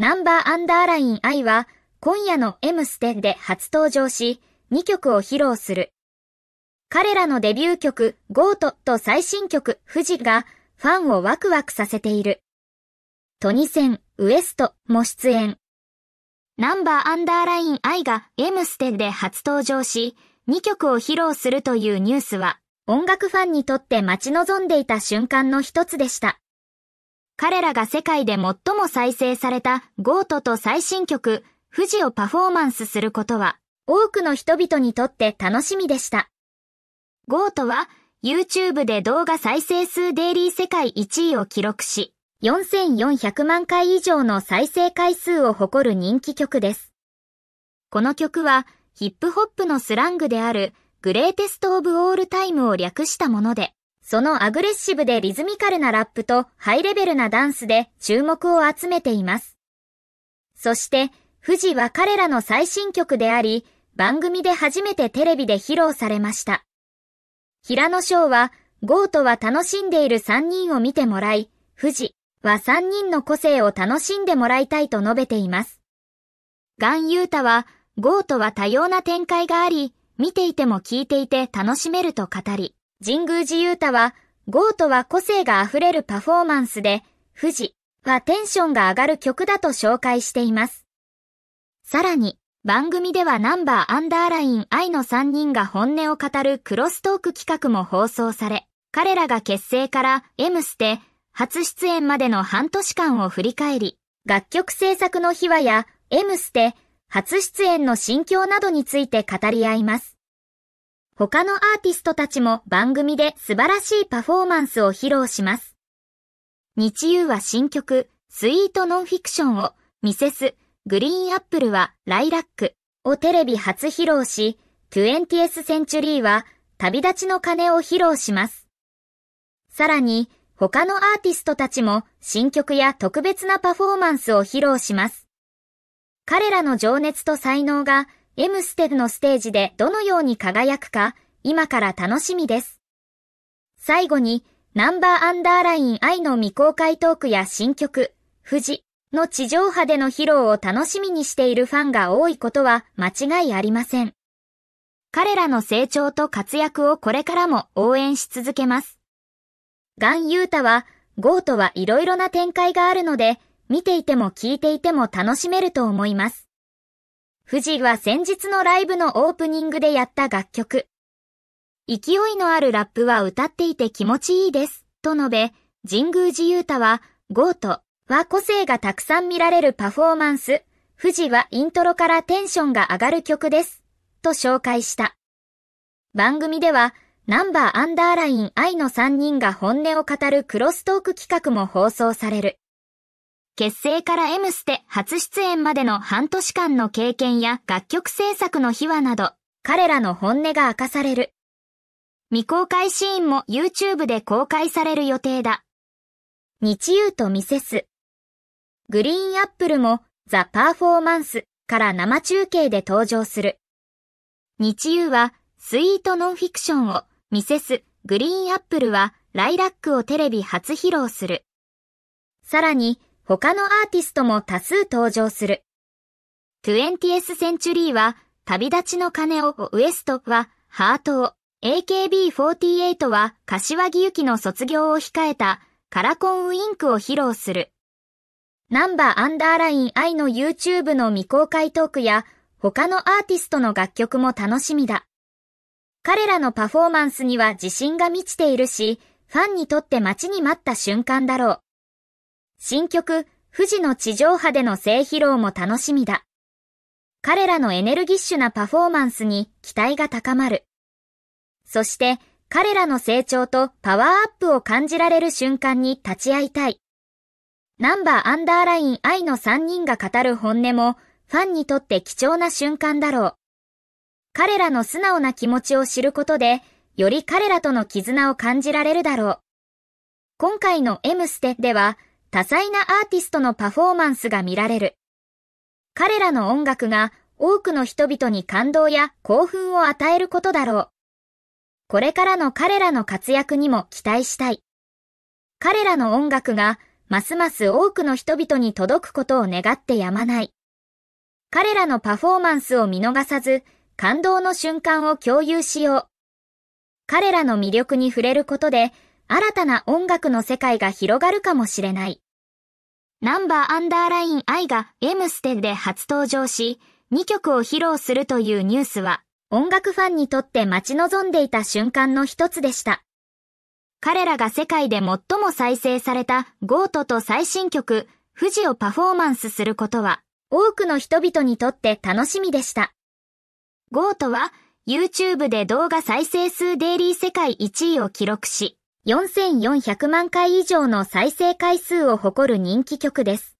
ナンバーアンダーライン I は今夜の M ステで初登場し、2曲を披露する。彼らのデビュー曲、ゴートと最新曲、富士がファンをワクワクさせている。トニセン、ウエストも出演。ナンバーアンダーライン I が M ステで初登場し、2曲を披露するというニュースは、音楽ファンにとって待ち望んでいた瞬間の一つでした。彼らが世界で最も再生されたゴートと最新曲、富士をパフォーマンスすることは、多くの人々にとって楽しみでした。ゴートは、YouTube で動画再生数デイリー世界1位を記録し、4400万回以上の再生回数を誇る人気曲です。この曲は、ヒップホップのスラングであるグレーテスト・オブ・オール・タイムを略したもので、そのアグレッシブでリズミカルなラップとハイレベルなダンスで注目を集めています。そして、富士は彼らの最新曲であり、番組で初めてテレビで披露されました。平野翔は、ゴートは楽しんでいる3人を見てもらい、富士は3人の個性を楽しんでもらいたいと述べています。ガンユータは、ゴートは多様な展開があり、見ていても聞いていて楽しめると語り、神宮寺勇太は、ゴートは個性が溢れるパフォーマンスで、富士はテンションが上がる曲だと紹介しています。さらに、番組ではナンバーアンダーライン愛の3人が本音を語るクロストーク企画も放送され、彼らが結成から M ステ、初出演までの半年間を振り返り、楽曲制作の秘話や M ステ、初出演の心境などについて語り合います。他のアーティストたちも番組で素晴らしいパフォーマンスを披露します。日曜は新曲、スイートノンフィクションを、ミセス、グリーンアップルはライラックをテレビ初披露し、20th Century は旅立ちの鐘を披露します。さらに、他のアーティストたちも新曲や特別なパフォーマンスを披露します。彼らの情熱と才能がエムステのステージでどのように輝くか、今から楽しみです。最後に、ナンバーアンダーライン愛の未公開トークや新曲、富士の地上波での披露を楽しみにしているファンが多いことは間違いありません。彼らの成長と活躍をこれからも応援し続けます。ガン・ユータは、ゴートはいろいろな展開があるので、見ていても聞いていても楽しめると思います。富士は先日のライブのオープニングでやった楽曲。勢いのあるラップは歌っていて気持ちいいです、と述べ、神宮寺勇太は、ゴートは個性がたくさん見られるパフォーマンス、富士はイントロからテンションが上がる曲です、と紹介した。番組では、ナンバーアンダーライン愛の3人が本音を語るクロストーク企画も放送される。結成から M ステ初出演までの半年間の経験や楽曲制作の秘話など、彼らの本音が明かされる。未公開シーンも YouTube で公開される予定だ。日曜とミセス。グリーンアップルもザ・パーフォーマンスから生中継で登場する。日曜はスイートノンフィクションを、ミセス、グリーンアップルはライラックをテレビ初披露する。さらに、他のアーティストも多数登場する。20th Century は、旅立ちの鐘を、ウエストは、ハートを、AKB48 は、柏木由紀の卒業を控えた、カラコンウインクを披露する。ナンバーアンダーライン I の YouTube の未公開トークや、他のアーティストの楽曲も楽しみだ。彼らのパフォーマンスには自信が満ちているし、ファンにとって待ちに待った瞬間だろう。新曲、富士の地上波での性披露も楽しみだ。彼らのエネルギッシュなパフォーマンスに期待が高まる。そして、彼らの成長とパワーアップを感じられる瞬間に立ち会いたい。ナンバーアンダーライン愛の3人が語る本音も、ファンにとって貴重な瞬間だろう。彼らの素直な気持ちを知ることで、より彼らとの絆を感じられるだろう。今回の M ステでは、多彩なアーティストのパフォーマンスが見られる。彼らの音楽が多くの人々に感動や興奮を与えることだろう。これからの彼らの活躍にも期待したい。彼らの音楽がますます多くの人々に届くことを願ってやまない。彼らのパフォーマンスを見逃さず、感動の瞬間を共有しよう。彼らの魅力に触れることで、新たな音楽の世界が広がるかもしれない。ナンバーアンダーライン I が M ステで初登場し、2曲を披露するというニュースは、音楽ファンにとって待ち望んでいた瞬間の一つでした。彼らが世界で最も再生されたゴートと最新曲、富士をパフォーマンスすることは、多くの人々にとって楽しみでした。ゴートは、YouTube で動画再生数デイリー世界1位を記録し、4400万回以上の再生回数を誇る人気曲です。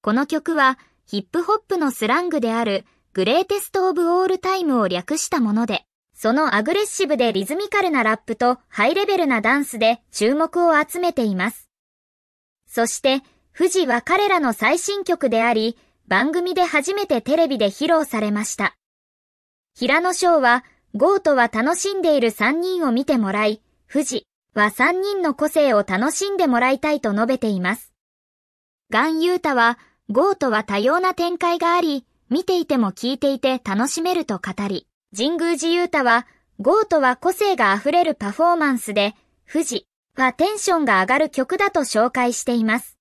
この曲はヒップホップのスラングであるグレーテストオブオールタイムを略したもので、そのアグレッシブでリズミカルなラップとハイレベルなダンスで注目を集めています。そして、富士は彼らの最新曲であり、番組で初めてテレビで披露されました。平野翔は、ゴートは楽しんでいる3人を見てもらい、富士、は3人の個性を楽しんでもらいたいと述べています。ガン・ユータは、ゴートは多様な展開があり、見ていても聞いていて楽しめると語り、神宮寺ユータは、ゴートは個性が溢れるパフォーマンスで、富士はテンションが上がる曲だと紹介しています。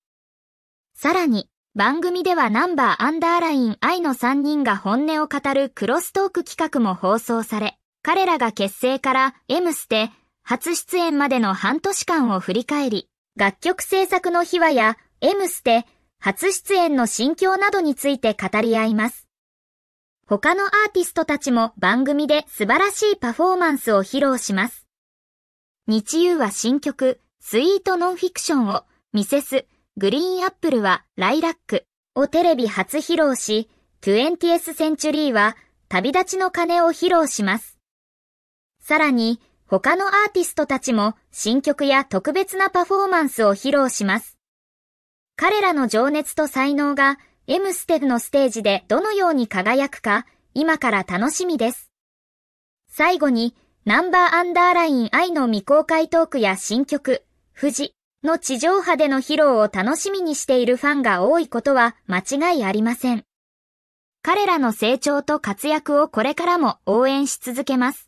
さらに、番組ではナンバーアンダーライン愛の3人が本音を語るクロストーク企画も放送され、彼らが結成から M ステ、初出演までの半年間を振り返り、楽曲制作の秘話や、M ステ、初出演の心境などについて語り合います。他のアーティストたちも番組で素晴らしいパフォーマンスを披露します。日夕は新曲、スイートノンフィクションを、ミセス、グリーンアップルは、ライラックをテレビ初披露し、トゥエンティエスセンチュリーは、旅立ちの鐘を披露します。さらに、他のアーティストたちも新曲や特別なパフォーマンスを披露します。彼らの情熱と才能が M ステのステージでどのように輝くか今から楽しみです。最後にナンバーアンダーライン愛の未公開トークや新曲、富士の地上波での披露を楽しみにしているファンが多いことは間違いありません。彼らの成長と活躍をこれからも応援し続けます。